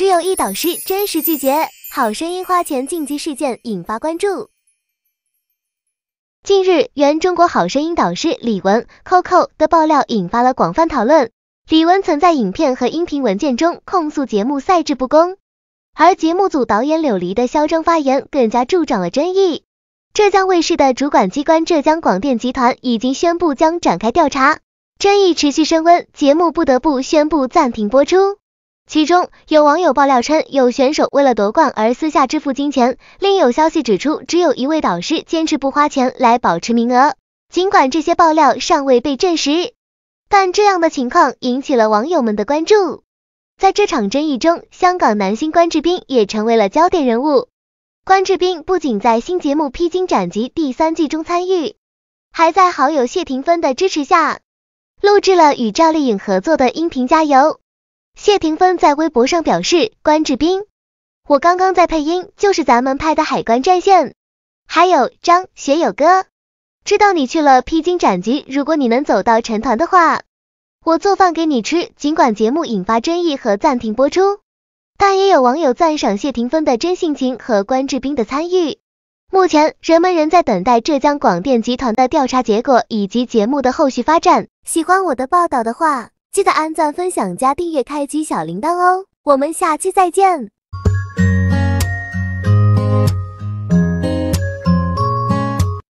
只有一导师真实拒绝《好声音》花钱晋级事件引发关注。近日，原《中国好声音》导师李玟 Coco 的爆料引发了广泛讨论。李玟曾在影片和音频文件中控诉节目赛制不公，而节目组导演柳离的嚣张发言更加助长了争议。浙江卫视的主管机关浙江广电集团已经宣布将展开调查，争议持续升温，节目不得不宣布暂停播出。其中有网友爆料称，有选手为了夺冠而私下支付金钱；另有消息指出，只有一位导师坚持不花钱来保持名额。尽管这些爆料尚未被证实，但这样的情况引起了网友们的关注。在这场争议中，香港男星关智斌也成为了焦点人物。关智斌不仅在新节目《披荆斩棘》第三季中参与，还在好友谢霆锋的支持下，录制了与赵丽颖合作的音频加油。谢霆锋在微博上表示：“关智斌，我刚刚在配音，就是咱们拍的《海关战线》，还有张学友哥，知道你去了《披荆斩棘》，如果你能走到成团的话，我做饭给你吃。”尽管节目引发争议和暂停播出，但也有网友赞赏谢霆锋的真性情和关智斌的参与。目前，人们仍在等待浙江广电集团的调查结果以及节目的后续发展。喜欢我的报道的话。记得按赞、分享、加订阅、开启小铃铛哦！我们下期再见。